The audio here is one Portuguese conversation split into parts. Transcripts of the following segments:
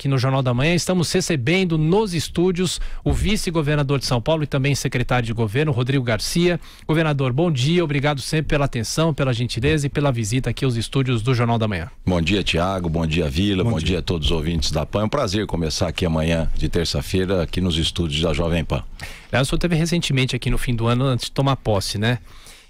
aqui no Jornal da Manhã. Estamos recebendo nos estúdios o vice-governador de São Paulo e também secretário de governo, Rodrigo Garcia. Governador, bom dia, obrigado sempre pela atenção, pela gentileza e pela visita aqui aos estúdios do Jornal da Manhã. Bom dia, Tiago, bom dia, Vila, bom, bom dia. dia. a todos os ouvintes da PAN. É um prazer começar aqui amanhã de terça-feira, aqui nos estúdios da Jovem Pan. O senhor teve recentemente aqui no fim do ano, antes de tomar posse, né?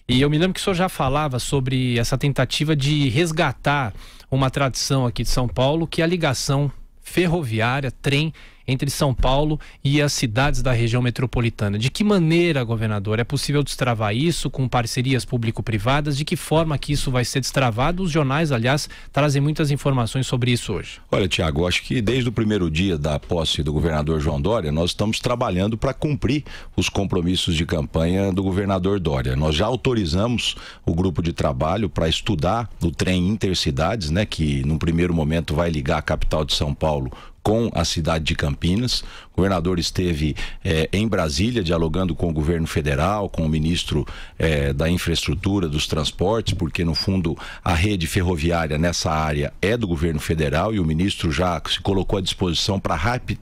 E eu me lembro que o senhor já falava sobre essa tentativa de resgatar uma tradição aqui de São Paulo, que é a ligação ferroviária, trem entre São Paulo e as cidades da região metropolitana. De que maneira, governador, é possível destravar isso com parcerias público-privadas? De que forma que isso vai ser destravado? Os jornais, aliás, trazem muitas informações sobre isso hoje. Olha, Tiago, acho que desde o primeiro dia da posse do governador João Dória, nós estamos trabalhando para cumprir os compromissos de campanha do governador Dória. Nós já autorizamos o grupo de trabalho para estudar o trem intercidades, né, que num primeiro momento vai ligar a capital de São Paulo com a cidade de Campinas. O governador esteve eh, em Brasília dialogando com o governo federal, com o ministro eh, da Infraestrutura, dos Transportes, porque no fundo a rede ferroviária nessa área é do governo federal e o ministro já se colocou à disposição para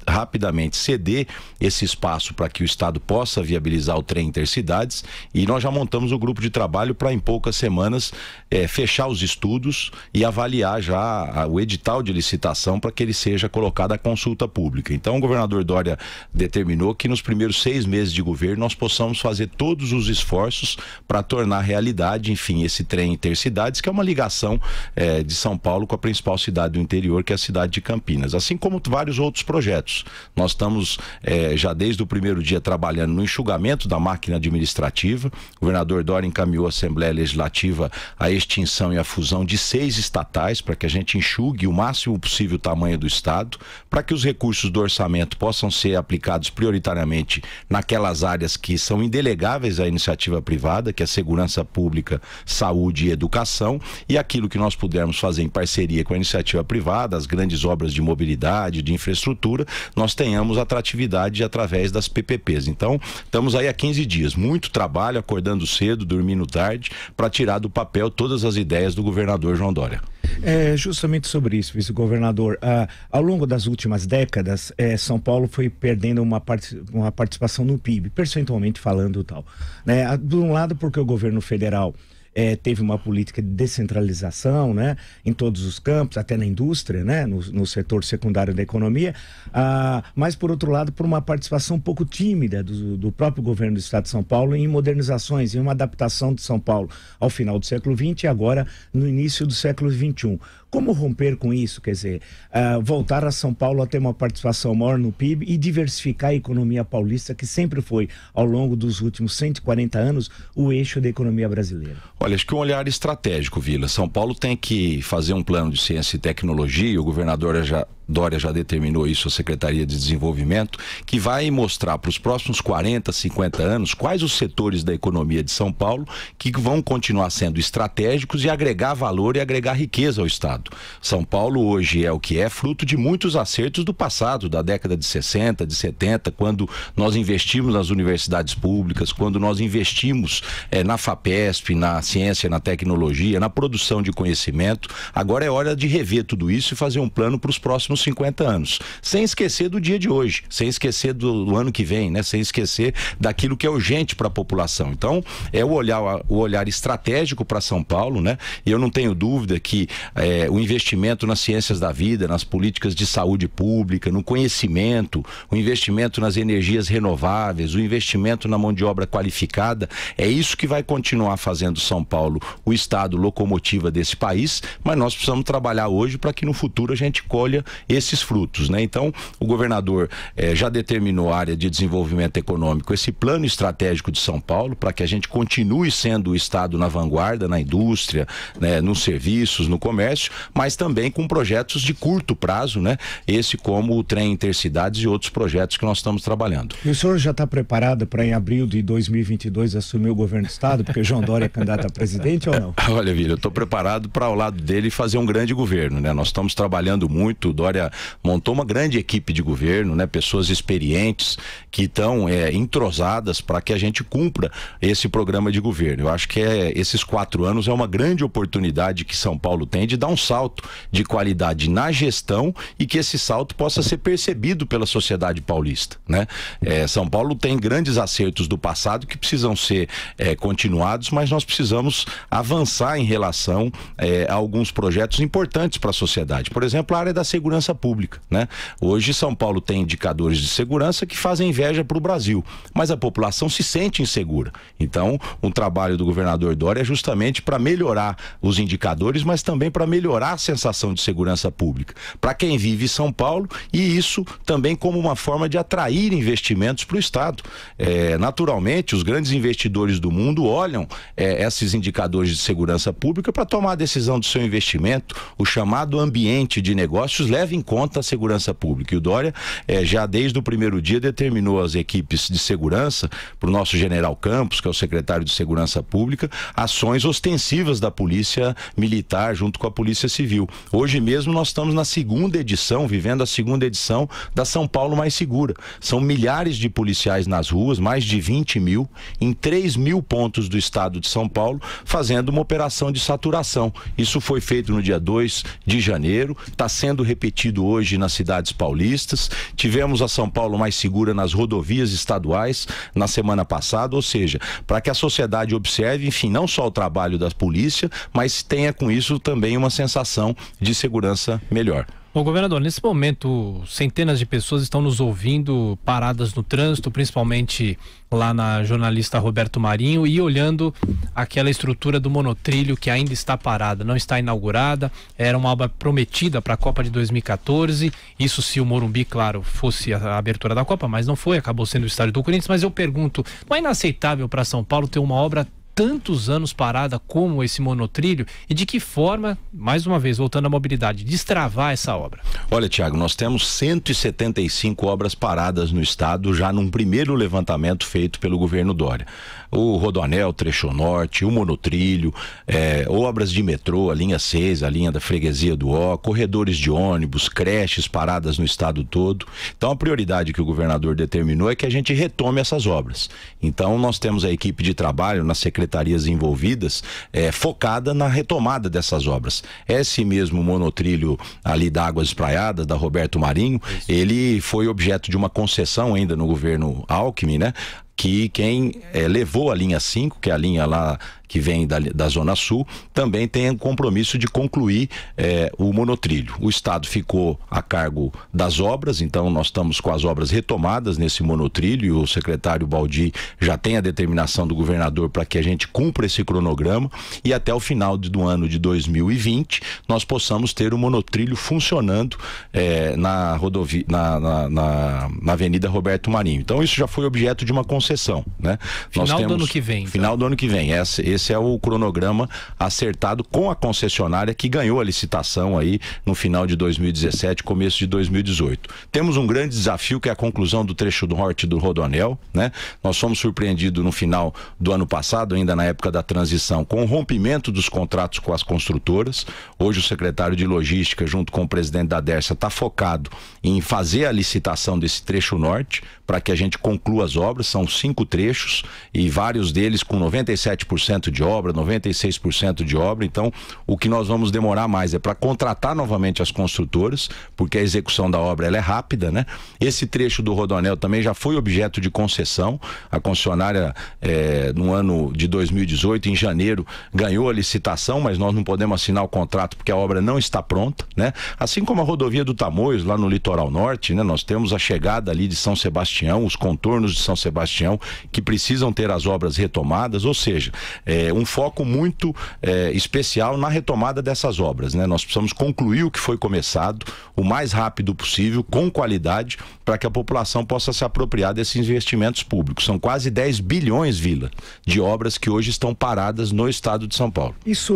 rapidamente ceder esse espaço para que o Estado possa viabilizar o trem intercidades. E nós já montamos um grupo de trabalho para em poucas semanas eh, fechar os estudos e avaliar já o edital de licitação para que ele seja colocado da consulta pública. Então, o governador Dória determinou que nos primeiros seis meses de governo nós possamos fazer todos os esforços para tornar realidade, enfim, esse trem intercidades, que é uma ligação é, de São Paulo com a principal cidade do interior, que é a cidade de Campinas, assim como vários outros projetos. Nós estamos é, já desde o primeiro dia trabalhando no enxugamento da máquina administrativa. O governador Dória encaminhou a Assembleia Legislativa a extinção e a fusão de seis estatais para que a gente enxugue o máximo possível o tamanho do Estado para que os recursos do orçamento possam ser aplicados prioritariamente naquelas áreas que são indelegáveis à iniciativa privada, que é segurança pública, saúde e educação, e aquilo que nós pudermos fazer em parceria com a iniciativa privada, as grandes obras de mobilidade, de infraestrutura, nós tenhamos atratividade através das PPPs. Então, estamos aí há 15 dias, muito trabalho, acordando cedo, dormindo tarde, para tirar do papel todas as ideias do governador João Dória. É justamente sobre isso, vice-governador. Ah, ao longo das últimas décadas, eh, São Paulo foi perdendo uma, part uma participação no PIB, percentualmente falando tal. Né? Ah, de um lado, porque o governo federal é, teve uma política de descentralização né, em todos os campos, até na indústria, né, no, no setor secundário da economia, ah, mas, por outro lado, por uma participação um pouco tímida do, do próprio governo do Estado de São Paulo em modernizações, em uma adaptação de São Paulo ao final do século XX e agora no início do século XXI. Como romper com isso? Quer dizer, uh, voltar a São Paulo a ter uma participação maior no PIB e diversificar a economia paulista, que sempre foi, ao longo dos últimos 140 anos, o eixo da economia brasileira? Olha, acho que um olhar estratégico, Vila. São Paulo tem que fazer um plano de ciência e tecnologia, o governador já Dória já determinou isso a Secretaria de Desenvolvimento, que vai mostrar para os próximos 40, 50 anos quais os setores da economia de São Paulo que vão continuar sendo estratégicos e agregar valor e agregar riqueza ao Estado. São Paulo hoje é o que é, fruto de muitos acertos do passado, da década de 60, de 70, quando nós investimos nas universidades públicas, quando nós investimos é, na FAPESP, na ciência, na tecnologia, na produção de conhecimento. Agora é hora de rever tudo isso e fazer um plano para os próximos próximos 50 anos. Sem esquecer do dia de hoje, sem esquecer do, do ano que vem, né? sem esquecer daquilo que é urgente para a população. Então, é o olhar, o olhar estratégico para São Paulo, né? E eu não tenho dúvida que é, o investimento nas ciências da vida, nas políticas de saúde pública, no conhecimento, o investimento nas energias renováveis, o investimento na mão de obra qualificada, é isso que vai continuar fazendo São Paulo o estado locomotiva desse país, mas nós precisamos trabalhar hoje para que no futuro a gente colha esses frutos. Né? Então, o governador eh, já determinou a área de desenvolvimento econômico, esse plano estratégico de São Paulo, para que a gente continue sendo o Estado na vanguarda, na indústria, né, nos serviços, no comércio, mas também com projetos de curto prazo, né? esse como o trem intercidades e outros projetos que nós estamos trabalhando. E o senhor já está preparado para, em abril de 2022, assumir o governo do Estado, porque João Dória é candidato a presidente ou não? Olha, Vila, eu estou preparado para, ao lado dele, fazer um grande governo. Né? Nós estamos trabalhando muito, o Dória montou uma grande equipe de governo, né? pessoas experientes que estão é, entrosadas para que a gente cumpra esse programa de governo. Eu acho que é, esses quatro anos é uma grande oportunidade que São Paulo tem de dar um salto de qualidade na gestão e que esse salto possa ser percebido pela sociedade paulista. Né? É, São Paulo tem grandes acertos do passado que precisam ser é, continuados, mas nós precisamos avançar em relação é, a alguns projetos importantes para a sociedade. Por exemplo, a área da segurança segurança pública. Né? Hoje, São Paulo tem indicadores de segurança que fazem inveja para o Brasil, mas a população se sente insegura. Então, o trabalho do governador Dória é justamente para melhorar os indicadores, mas também para melhorar a sensação de segurança pública. Para quem vive em São Paulo, e isso também como uma forma de atrair investimentos para o Estado. É, naturalmente, os grandes investidores do mundo olham é, esses indicadores de segurança pública para tomar a decisão do seu investimento. O chamado ambiente de negócios leva em em conta a segurança pública. E o Dória, é, já desde o primeiro dia, determinou as equipes de segurança, para o nosso general Campos, que é o secretário de Segurança Pública, ações ostensivas da Polícia Militar junto com a Polícia Civil. Hoje mesmo nós estamos na segunda edição, vivendo a segunda edição da São Paulo Mais Segura. São milhares de policiais nas ruas, mais de 20 mil, em 3 mil pontos do estado de São Paulo, fazendo uma operação de saturação. Isso foi feito no dia 2 de janeiro, está sendo repetido hoje nas cidades paulistas. Tivemos a São Paulo mais segura nas rodovias estaduais na semana passada, ou seja, para que a sociedade observe, enfim, não só o trabalho da polícia, mas tenha com isso também uma sensação de segurança melhor. Bom, governador, nesse momento centenas de pessoas estão nos ouvindo paradas no trânsito, principalmente lá na jornalista Roberto Marinho e olhando aquela estrutura do monotrilho que ainda está parada, não está inaugurada, era uma obra prometida para a Copa de 2014, isso se o Morumbi, claro, fosse a abertura da Copa, mas não foi, acabou sendo o estádio do Corinthians, mas eu pergunto, não é inaceitável para São Paulo ter uma obra tantos anos parada como esse monotrilho e de que forma, mais uma vez, voltando à mobilidade, destravar essa obra? Olha, Tiago, nós temos 175 obras paradas no estado já num primeiro levantamento feito pelo governo Dória o Rodoanel, Trecho Norte, o Monotrilho, é, obras de metrô, a linha 6, a linha da freguesia do Ó, corredores de ônibus, creches paradas no estado todo. Então a prioridade que o governador determinou é que a gente retome essas obras. Então nós temos a equipe de trabalho nas secretarias envolvidas é, focada na retomada dessas obras. Esse mesmo monotrilho ali da Águas Espraiadas, da Roberto Marinho, Isso. ele foi objeto de uma concessão ainda no governo Alckmin, né? que quem é, levou a linha 5, que é a linha lá que vem da, da Zona Sul, também tem um compromisso de concluir eh, o monotrilho. O Estado ficou a cargo das obras, então nós estamos com as obras retomadas nesse monotrilho e o secretário Baldi já tem a determinação do governador para que a gente cumpra esse cronograma e até o final do ano de 2020 nós possamos ter o monotrilho funcionando eh, na, rodovi na, na, na, na, Avenida Roberto Marinho. Então isso já foi objeto de uma concessão. Né? Final temos, do ano que vem. Então. Final do ano que vem. Essa, esse é o cronograma acertado com a concessionária que ganhou a licitação aí no final de 2017, começo de 2018. Temos um grande desafio que é a conclusão do trecho do norte do Rodonel, né? Nós fomos surpreendidos no final do ano passado, ainda na época da transição, com o rompimento dos contratos com as construtoras. Hoje o secretário de Logística, junto com o presidente da Dersa, está focado em fazer a licitação desse trecho norte para que a gente conclua as obras. São cinco trechos e vários deles com 97% de obra, 96% de obra. Então, o que nós vamos demorar mais é para contratar novamente as construtoras, porque a execução da obra é rápida, né? Esse trecho do Rodonel também já foi objeto de concessão. A concessionária, é, no ano de 2018, em janeiro, ganhou a licitação, mas nós não podemos assinar o contrato porque a obra não está pronta, né? Assim como a rodovia do Tamoios, lá no litoral norte, né? Nós temos a chegada ali de São Sebastião, os contornos de São Sebastião, que precisam ter as obras retomadas, ou seja, é, é, um foco muito é, especial na retomada dessas obras. Né? Nós precisamos concluir o que foi começado o mais rápido possível, com qualidade, para que a população possa se apropriar desses investimentos públicos. São quase 10 bilhões, Vila, de obras que hoje estão paradas no estado de São Paulo. Isso,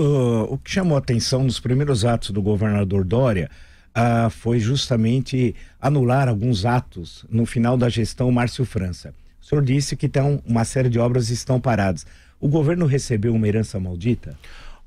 o que chamou a atenção nos primeiros atos do governador Dória. Ah, foi justamente anular alguns atos no final da gestão Márcio França. O senhor disse que tem uma série de obras estão paradas. O governo recebeu uma herança maldita?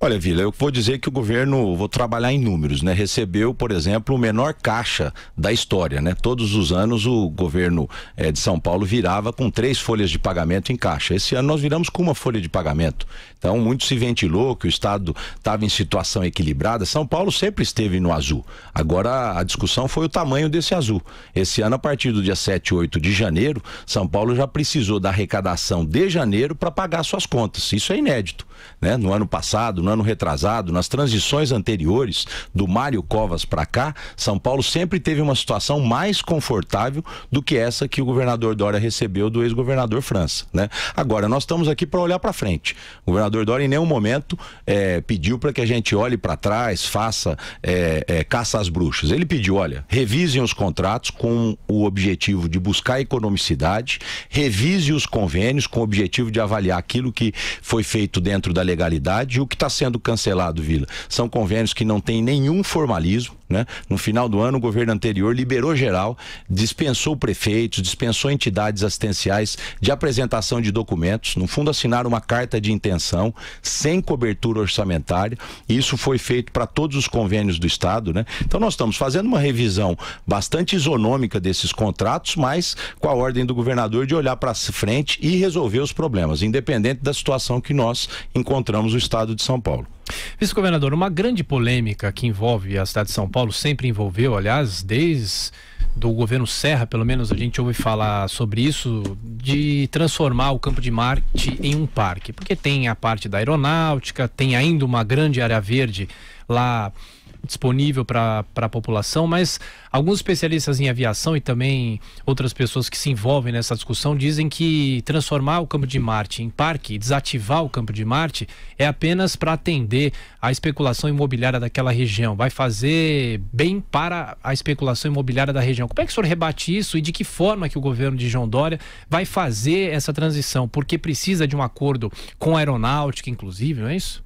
Olha, Vila, eu vou dizer que o governo, vou trabalhar em números, né? Recebeu, por exemplo, o menor caixa da história, né? Todos os anos o governo é, de São Paulo virava com três folhas de pagamento em caixa. Esse ano nós viramos com uma folha de pagamento. Então, muito se ventilou que o Estado estava em situação equilibrada. São Paulo sempre esteve no azul. Agora, a discussão foi o tamanho desse azul. Esse ano, a partir do dia 7 e 8 de janeiro, São Paulo já precisou da arrecadação de janeiro para pagar suas contas. Isso é inédito, né? No ano passado, no ano ano retrasado, nas transições anteriores, do Mário Covas para cá, São Paulo sempre teve uma situação mais confortável do que essa que o governador Dória recebeu do ex-governador França. Né? Agora, nós estamos aqui para olhar para frente. O governador Dória, em nenhum momento, é, pediu para que a gente olhe para trás, faça é, é, caça às bruxas. Ele pediu: olha, revisem os contratos com o objetivo de buscar economicidade, revise os convênios com o objetivo de avaliar aquilo que foi feito dentro da legalidade e o que está sendo cancelado, Vila, são convênios que não têm nenhum formalismo, né? No final do ano, o governo anterior liberou geral, dispensou prefeitos, dispensou entidades assistenciais de apresentação de documentos, no fundo assinaram uma carta de intenção sem cobertura orçamentária, isso foi feito para todos os convênios do Estado. Né? Então nós estamos fazendo uma revisão bastante isonômica desses contratos, mas com a ordem do governador de olhar para frente e resolver os problemas, independente da situação que nós encontramos no Estado de São Paulo. Vice-governador, uma grande polêmica que envolve a cidade de São Paulo, sempre envolveu, aliás, desde do governo Serra, pelo menos a gente ouve falar sobre isso, de transformar o Campo de Marte em um parque. Porque tem a parte da aeronáutica, tem ainda uma grande área verde lá disponível para a população, mas alguns especialistas em aviação e também outras pessoas que se envolvem nessa discussão dizem que transformar o Campo de Marte em parque, desativar o Campo de Marte, é apenas para atender à especulação imobiliária daquela região. Vai fazer bem para a especulação imobiliária da região. Como é que o senhor rebate isso e de que forma que o governo de João Dória vai fazer essa transição? Porque precisa de um acordo com a aeronáutica, inclusive, não é isso?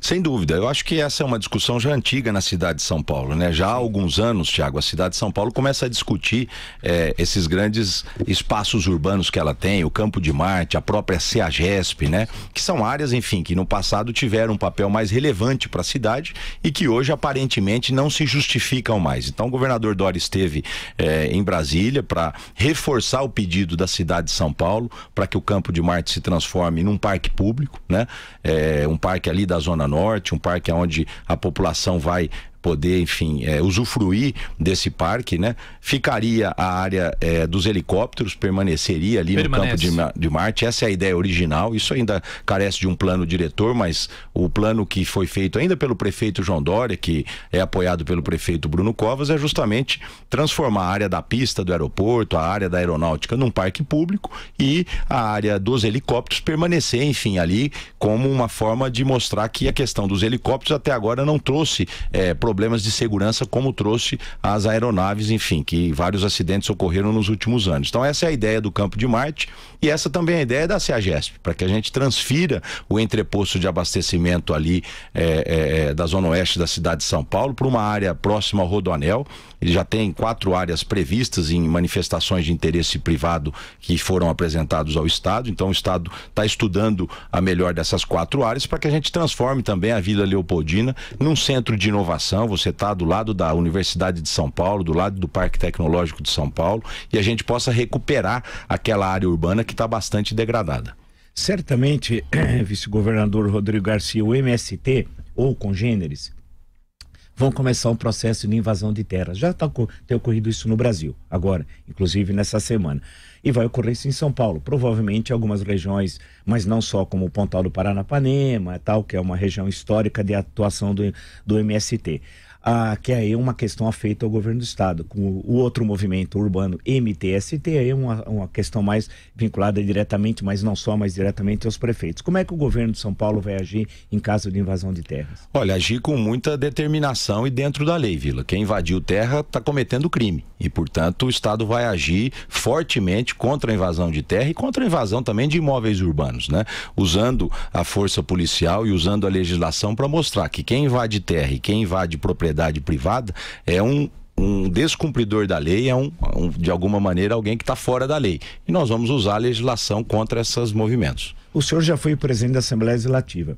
Sem dúvida, eu acho que essa é uma discussão já antiga na cidade de São Paulo, né? Já há alguns anos, Tiago, a cidade de São Paulo começa a discutir é, esses grandes espaços urbanos que ela tem, o Campo de Marte, a própria CEAGESP, né? Que são áreas, enfim, que no passado tiveram um papel mais relevante para a cidade e que hoje aparentemente não se justificam mais. Então, o governador Dória esteve é, em Brasília para reforçar o pedido da cidade de São Paulo para que o Campo de Marte se transforme num parque público, né? É, um parque ali da da Zona Norte, um parque onde a população vai poder, enfim, é, usufruir desse parque, né? Ficaria a área é, dos helicópteros, permaneceria ali Permanece. no campo de, de Marte. Essa é a ideia original. Isso ainda carece de um plano diretor, mas o plano que foi feito ainda pelo prefeito João Dória, que é apoiado pelo prefeito Bruno Covas, é justamente transformar a área da pista do aeroporto, a área da aeronáutica num parque público e a área dos helicópteros permanecer, enfim, ali como uma forma de mostrar que a questão dos helicópteros até agora não trouxe é, problemas problemas de segurança, como trouxe as aeronaves, enfim, que vários acidentes ocorreram nos últimos anos. Então, essa é a ideia do Campo de Marte e essa também é a ideia da CEAGESP, para que a gente transfira o entreposto de abastecimento ali é, é, da Zona Oeste da cidade de São Paulo para uma área próxima ao Rodoanel, ele já tem quatro áreas previstas em manifestações de interesse privado que foram apresentados ao Estado. Então, o Estado está estudando a melhor dessas quatro áreas para que a gente transforme também a Vila Leopoldina num centro de inovação. Você está do lado da Universidade de São Paulo, do lado do Parque Tecnológico de São Paulo, e a gente possa recuperar aquela área urbana que está bastante degradada. Certamente, vice-governador Rodrigo Garcia, o MST ou congêneres vão começar um processo de invasão de terras. Já tá, tem ocorrido isso no Brasil, agora, inclusive nessa semana. E vai ocorrer isso em São Paulo, provavelmente em algumas regiões, mas não só como o Pontal do Paranapanema, tal, que é uma região histórica de atuação do, do MST ah, que aí é uma questão afeita ao governo do estado. Com o outro movimento urbano MTST, aí é uma, uma questão mais vinculada diretamente, mas não só, mas diretamente aos prefeitos. Como é que o governo de São Paulo vai agir em caso de invasão de terras? Olha, agir com muita determinação e dentro da lei, Vila. Quem invadiu terra está cometendo crime. E, portanto, o Estado vai agir fortemente contra a invasão de terra e contra a invasão também de imóveis urbanos, né? Usando a força policial e usando a legislação para mostrar que quem invade terra e quem invade propriedade privada é um um descumpridor da lei é um, um de alguma maneira alguém que está fora da lei e nós vamos usar a legislação contra esses movimentos. O senhor já foi presidente da Assembleia Legislativa.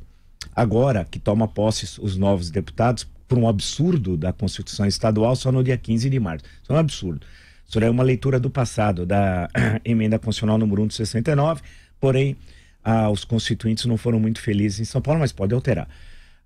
Agora que toma posse os novos deputados, por um absurdo da Constituição Estadual só no dia 15 de março. Isso é um absurdo. Isso é uma leitura do passado, da emenda constitucional número 1 de 69, porém ah, os constituintes não foram muito felizes em São Paulo, mas pode alterar.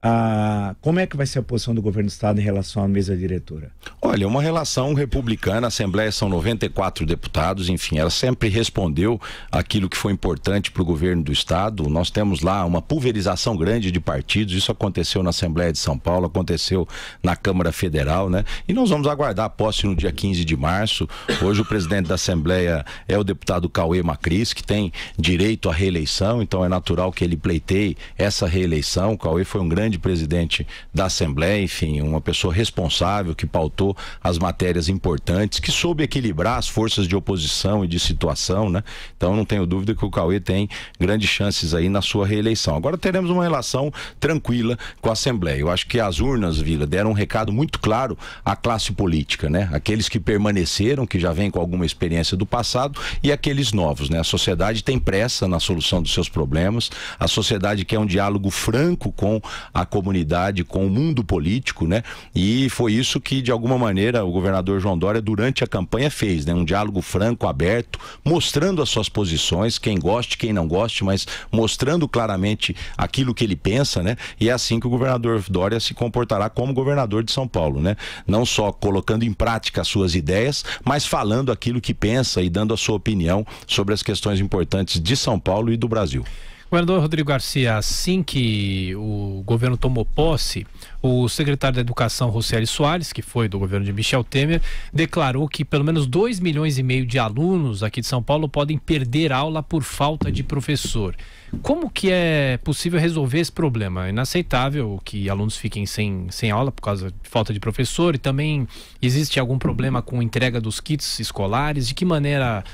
Ah, como é que vai ser a posição do governo do Estado em relação à mesa diretora? Olha, uma relação republicana, a Assembleia são 94 deputados, enfim, ela sempre respondeu aquilo que foi importante para o governo do Estado. Nós temos lá uma pulverização grande de partidos, isso aconteceu na Assembleia de São Paulo, aconteceu na Câmara Federal, né? E nós vamos aguardar a posse no dia 15 de março. Hoje o presidente da Assembleia é o deputado Cauê Macris, que tem direito à reeleição, então é natural que ele pleiteie essa reeleição. O Cauê foi um grande grande presidente da Assembleia, enfim, uma pessoa responsável que pautou as matérias importantes, que soube equilibrar as forças de oposição e de situação, né? Então não tenho dúvida que o Cauê tem grandes chances aí na sua reeleição. Agora teremos uma relação tranquila com a Assembleia. Eu acho que as urnas, Vila, deram um recado muito claro à classe política, né? Aqueles que permaneceram, que já vêm com alguma experiência do passado, e aqueles novos, né? A sociedade tem pressa na solução dos seus problemas, a sociedade quer um diálogo franco com a a comunidade com o mundo político, né? E foi isso que, de alguma maneira, o governador João Dória, durante a campanha, fez, né? Um diálogo franco, aberto, mostrando as suas posições, quem goste, quem não goste, mas mostrando claramente aquilo que ele pensa, né? E é assim que o governador Dória se comportará como governador de São Paulo, né? Não só colocando em prática as suas ideias, mas falando aquilo que pensa e dando a sua opinião sobre as questões importantes de São Paulo e do Brasil. Governador Rodrigo Garcia, assim que o governo tomou posse, o secretário da Educação, Roseli Soares, que foi do governo de Michel Temer, declarou que pelo menos 2 milhões e meio de alunos aqui de São Paulo podem perder aula por falta de professor. Como que é possível resolver esse problema? É inaceitável que alunos fiquem sem, sem aula por causa de falta de professor e também existe algum problema com a entrega dos kits escolares? De que maneira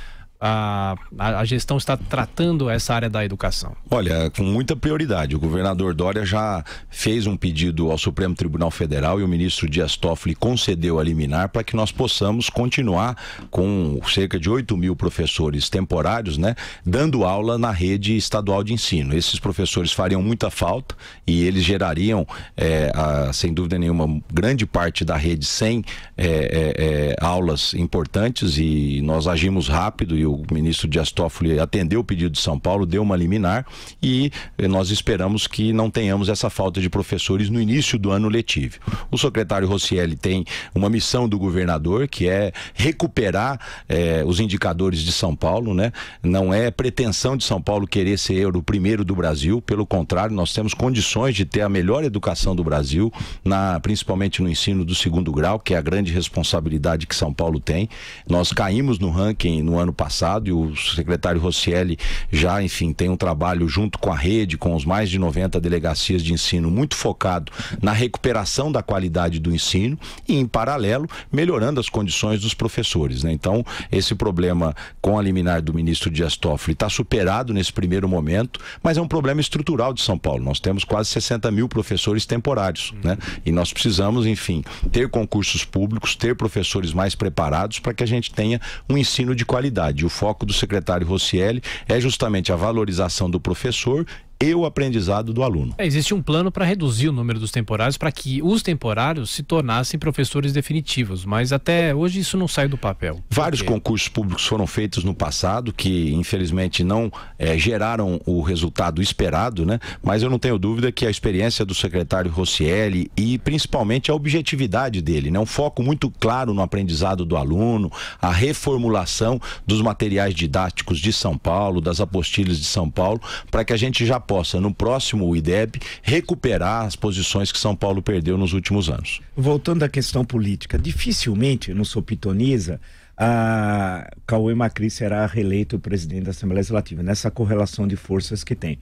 a, a gestão está tratando essa área da educação? Olha, com muita prioridade. O governador Dória já fez um pedido ao Supremo Tribunal Federal e o ministro Dias Toffoli concedeu a liminar para que nós possamos continuar com cerca de 8 mil professores temporários, né, dando aula na rede estadual de ensino. Esses professores fariam muita falta e eles gerariam, é, a, sem dúvida nenhuma, grande parte da rede sem é, é, aulas importantes e nós agimos rápido e o ministro Dias Toffoli atendeu o pedido de São Paulo, deu uma liminar e eh, nós esperamos que não tenhamos essa falta de professores no início do ano letivo. O secretário Rossielli tem uma missão do governador que é recuperar eh, os indicadores de São Paulo, né? Não é pretensão de São Paulo querer ser o primeiro do Brasil, pelo contrário, nós temos condições de ter a melhor educação do Brasil, na, principalmente no ensino do segundo grau, que é a grande responsabilidade que São Paulo tem. Nós caímos no ranking no ano passado passado e o secretário Rossielli já, enfim, tem um trabalho junto com a rede, com os mais de 90 delegacias de ensino, muito focado na recuperação da qualidade do ensino e, em paralelo, melhorando as condições dos professores. Né? Então, esse problema com a liminar do ministro Dias Toffoli está superado nesse primeiro momento, mas é um problema estrutural de São Paulo. Nós temos quase 60 mil professores temporários, né? E nós precisamos, enfim, ter concursos públicos, ter professores mais preparados para que a gente tenha um ensino de qualidade o foco do secretário Rossielli é justamente a valorização do professor e o aprendizado do aluno. É, existe um plano para reduzir o número dos temporários, para que os temporários se tornassem professores definitivos, mas até hoje isso não sai do papel. Vários concursos públicos foram feitos no passado que, infelizmente, não é, geraram o resultado esperado, né? mas eu não tenho dúvida que a experiência do secretário Rossielli e principalmente a objetividade dele, né? um foco muito claro no aprendizado do aluno, a reformulação dos materiais didáticos de São Paulo, das apostilhas de São Paulo, para que a gente já possa, no próximo IDEB, recuperar as posições que São Paulo perdeu nos últimos anos. Voltando à questão política, dificilmente, não sou pitonisa, a Cauê Macri será reeleito presidente da Assembleia Legislativa, nessa correlação de forças que tem.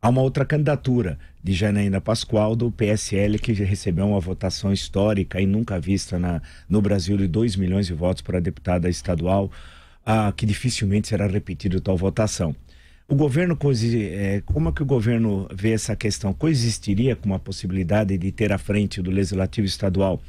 Há uma outra candidatura de Janaína Pascoal, do PSL, que recebeu uma votação histórica e nunca vista na, no Brasil de 2 milhões de votos para deputada estadual, ah, que dificilmente será repetido tal votação. O governo, é, como é que o governo vê essa questão? Coexistiria com a possibilidade de ter à frente do Legislativo Estadual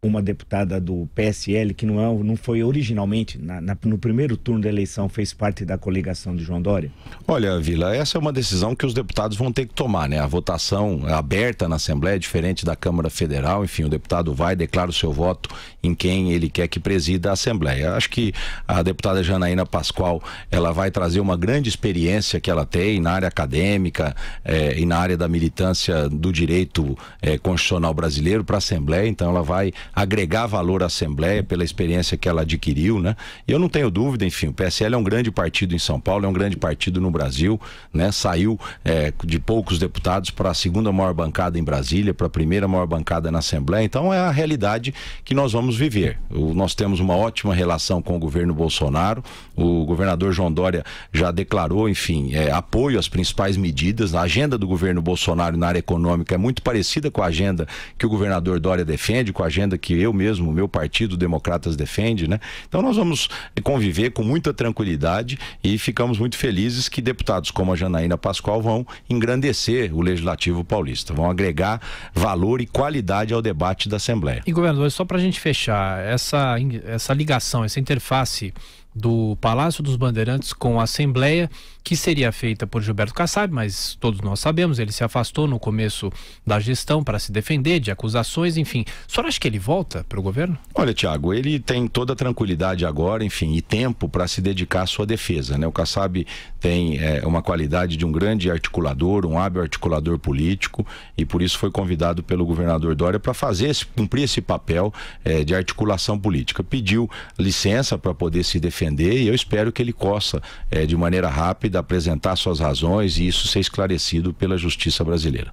uma deputada do PSL, que não, é, não foi originalmente, na, na, no primeiro turno da eleição, fez parte da coligação de João Dória? Olha, Vila, essa é uma decisão que os deputados vão ter que tomar, né? A votação é aberta na Assembleia é diferente da Câmara Federal, enfim, o deputado vai, declara o seu voto em quem ele quer que presida a Assembleia. Acho que a deputada Janaína Pascoal, ela vai trazer uma grande experiência que ela tem na área acadêmica é, e na área da militância do direito é, constitucional brasileiro para a Assembleia, então ela vai agregar valor à Assembleia pela experiência que ela adquiriu, né? E eu não tenho dúvida, enfim, o PSL é um grande partido em São Paulo, é um grande partido no Brasil, né? Saiu é, de poucos deputados para a segunda maior bancada em Brasília, para a primeira maior bancada na Assembleia. Então é a realidade que nós vamos viver. O, nós temos uma ótima relação com o governo Bolsonaro. O governador João Dória já declarou, enfim, é, apoio às principais medidas. A agenda do governo Bolsonaro na área econômica é muito parecida com a agenda que o governador Dória defende, com a agenda que eu mesmo, meu partido, Democratas Defende, né? Então nós vamos conviver com muita tranquilidade e ficamos muito felizes que deputados como a Janaína Pascoal vão engrandecer o Legislativo Paulista, vão agregar valor e qualidade ao debate da Assembleia. E governador, só para a gente fechar, essa, essa ligação, essa interface do Palácio dos Bandeirantes com a Assembleia que seria feita por Gilberto Kassab, mas todos nós sabemos, ele se afastou no começo da gestão para se defender de acusações, enfim. O senhor acha que ele volta para o governo? Olha, Tiago, ele tem toda a tranquilidade agora, enfim, e tempo para se dedicar à sua defesa. Né? O Kassab tem é, uma qualidade de um grande articulador, um hábil articulador político, e por isso foi convidado pelo governador Dória para fazer esse, cumprir esse papel é, de articulação política. Pediu licença para poder se defender e eu espero que ele possa, é, de maneira rápida, apresentar suas razões e isso ser esclarecido pela justiça brasileira.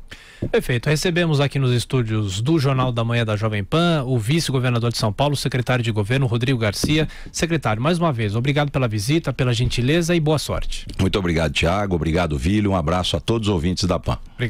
Perfeito. Recebemos aqui nos estúdios do Jornal da Manhã da Jovem Pan o vice-governador de São Paulo, secretário de governo Rodrigo Garcia. Secretário, mais uma vez, obrigado pela visita, pela gentileza e boa sorte. Muito obrigado, Tiago. Obrigado, Vilho. Um abraço a todos os ouvintes da Pan. Obrigado.